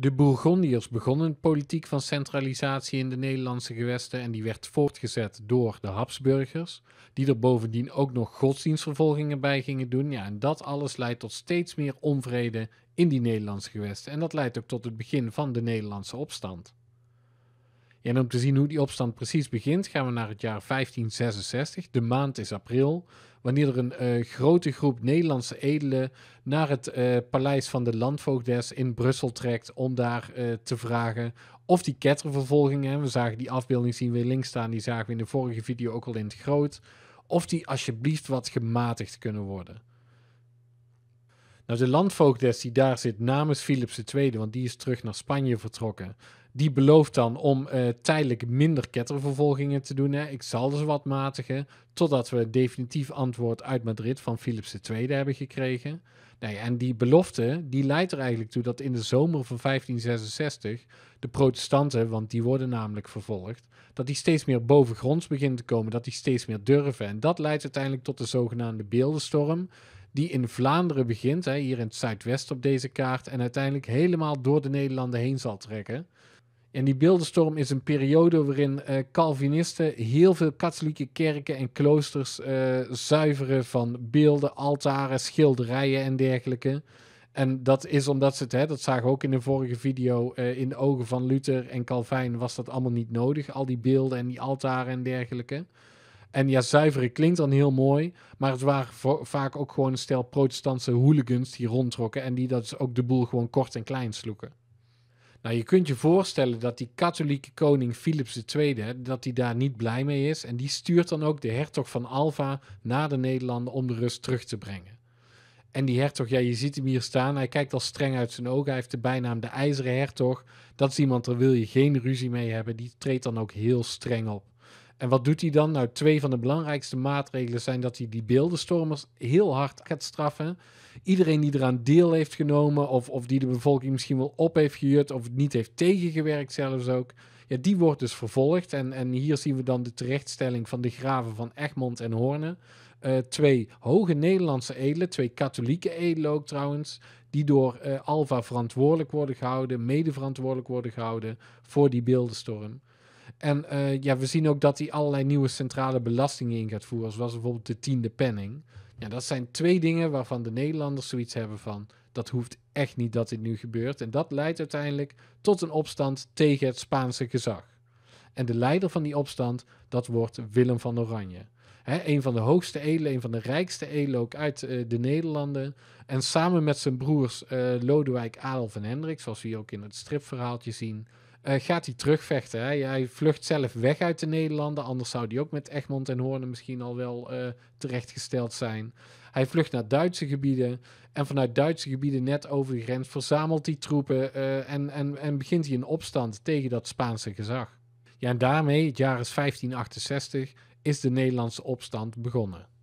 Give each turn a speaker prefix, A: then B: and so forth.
A: De Bourgondiërs begonnen een politiek van centralisatie in de Nederlandse gewesten en die werd voortgezet door de Habsburgers, die er bovendien ook nog godsdienstvervolgingen bij gingen doen. Ja, en dat alles leidt tot steeds meer onvrede in die Nederlandse gewesten en dat leidt ook tot het begin van de Nederlandse opstand. En om te zien hoe die opstand precies begint, gaan we naar het jaar 1566. De maand is april, wanneer er een eh, grote groep Nederlandse edelen naar het eh, paleis van de landvoogdes in Brussel trekt om daar eh, te vragen of die kettervervolgingen, we zagen die afbeelding zien weer links staan, die zagen we in de vorige video ook al in het groot, of die alsjeblieft wat gematigd kunnen worden. Nou, de landvoogdes die daar zit namens Philips II, want die is terug naar Spanje vertrokken, die belooft dan om eh, tijdelijk minder kettervervolgingen te doen. Hè. Ik zal dus wat matigen. Totdat we definitief antwoord uit Madrid van Philips II hebben gekregen. Nee, en die belofte die leidt er eigenlijk toe dat in de zomer van 1566 de protestanten, want die worden namelijk vervolgd, dat die steeds meer bovengronds beginnen te komen, dat die steeds meer durven. En dat leidt uiteindelijk tot de zogenaamde beeldenstorm die in Vlaanderen begint, hè, hier in het zuidwesten op deze kaart, en uiteindelijk helemaal door de Nederlanden heen zal trekken. En die beeldenstorm is een periode waarin eh, Calvinisten heel veel katholieke kerken en kloosters eh, zuiveren van beelden, altaren, schilderijen en dergelijke. En dat is omdat ze het, hè, dat zagen we ook in de vorige video, eh, in de ogen van Luther en Calvijn was dat allemaal niet nodig. Al die beelden en die altaren en dergelijke. En ja, zuiveren klinkt dan heel mooi, maar het waren vaak ook gewoon een stel protestantse hooligans die rondtrokken en die dat dus ook de boel gewoon kort en klein sloegen. Nou, je kunt je voorstellen dat die katholieke koning Philips II, dat hij daar niet blij mee is. En die stuurt dan ook de hertog van Alva naar de Nederlanden om de rust terug te brengen. En die hertog, ja, je ziet hem hier staan. Hij kijkt al streng uit zijn ogen. Hij heeft de bijnaam de IJzeren Hertog. Dat is iemand, daar wil je geen ruzie mee hebben. Die treedt dan ook heel streng op. En wat doet hij dan? Nou, twee van de belangrijkste maatregelen zijn dat hij die beeldenstormers heel hard gaat straffen. Iedereen die eraan deel heeft genomen, of, of die de bevolking misschien wel op heeft gejut, of niet heeft tegengewerkt zelfs ook. Ja, die wordt dus vervolgd. En, en hier zien we dan de terechtstelling van de graven van Egmond en Hoorne. Eh, twee hoge Nederlandse edelen, twee katholieke edelen ook trouwens, die door eh, Alva verantwoordelijk worden gehouden, mede verantwoordelijk worden gehouden voor die beeldenstorm. En eh, ja, we zien ook dat hij allerlei nieuwe centrale belastingen in gaat voeren, zoals bijvoorbeeld de tiende penning. Ja, dat zijn twee dingen waarvan de Nederlanders zoiets hebben van, dat hoeft echt niet dat dit nu gebeurt. En dat leidt uiteindelijk tot een opstand tegen het Spaanse gezag. En de leider van die opstand, dat wordt Willem van Oranje. He, een van de hoogste edelen, een van de rijkste edelen ook uit eh, de Nederlanden. En samen met zijn broers eh, Lodewijk, Adolf en Hendrik, zoals we hier ook in het stripverhaaltje zien, eh, gaat hij terugvechten. Hè? Hij vlucht zelf weg uit de Nederlanden. Anders zou hij ook met Egmond en hoornen misschien al wel eh, terechtgesteld zijn. Hij vlucht naar Duitse gebieden. En vanuit Duitse gebieden net over de grens verzamelt hij troepen. Eh, en, en, en begint hij een opstand tegen dat Spaanse gezag. Ja, en daarmee, het jaar is 1568, is de Nederlandse opstand begonnen.